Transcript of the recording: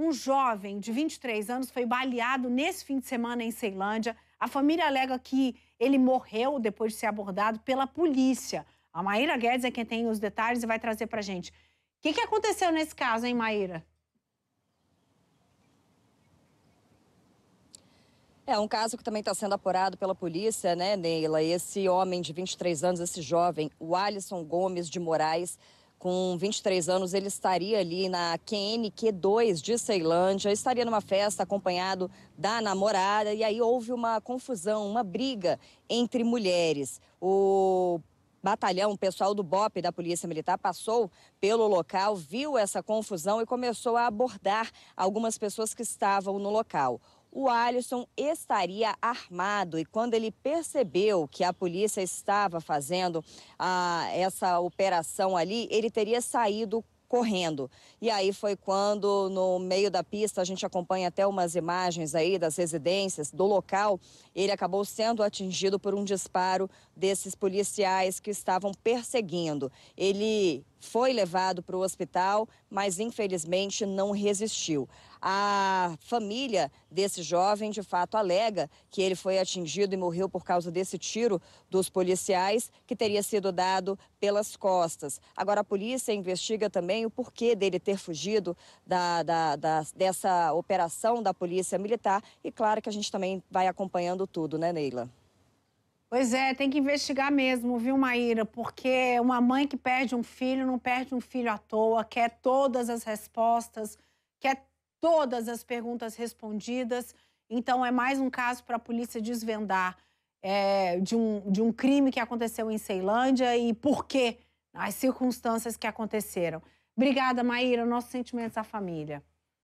Um jovem de 23 anos foi baleado nesse fim de semana em Ceilândia. A família alega que ele morreu depois de ser abordado pela polícia. A Maíra Guedes é quem tem os detalhes e vai trazer para gente. O que, que aconteceu nesse caso, hein, Maíra? É um caso que também está sendo apurado pela polícia, né, Neila? Esse homem de 23 anos, esse jovem, o Alisson Gomes de Moraes, com 23 anos, ele estaria ali na QNQ2 de Ceilândia, estaria numa festa acompanhado da namorada e aí houve uma confusão, uma briga entre mulheres. O batalhão, o pessoal do BOP da Polícia Militar passou pelo local, viu essa confusão e começou a abordar algumas pessoas que estavam no local o Alisson estaria armado e quando ele percebeu que a polícia estava fazendo ah, essa operação ali, ele teria saído correndo. E aí foi quando, no meio da pista, a gente acompanha até umas imagens aí das residências, do local, ele acabou sendo atingido por um disparo desses policiais que estavam perseguindo. Ele foi levado para o hospital, mas infelizmente não resistiu. A família desse jovem, de fato, alega que ele foi atingido e morreu por causa desse tiro dos policiais que teria sido dado pelas costas. Agora, a polícia investiga também também o porquê dele ter fugido da, da, da, dessa operação da Polícia Militar. E claro que a gente também vai acompanhando tudo, né, Neila? Pois é, tem que investigar mesmo, viu, Maíra? Porque uma mãe que perde um filho não perde um filho à toa, quer todas as respostas, quer todas as perguntas respondidas. Então, é mais um caso para a polícia desvendar é, de, um, de um crime que aconteceu em Ceilândia e por quê, as circunstâncias que aconteceram. Obrigada, Maíra. Nossos sentimentos à família.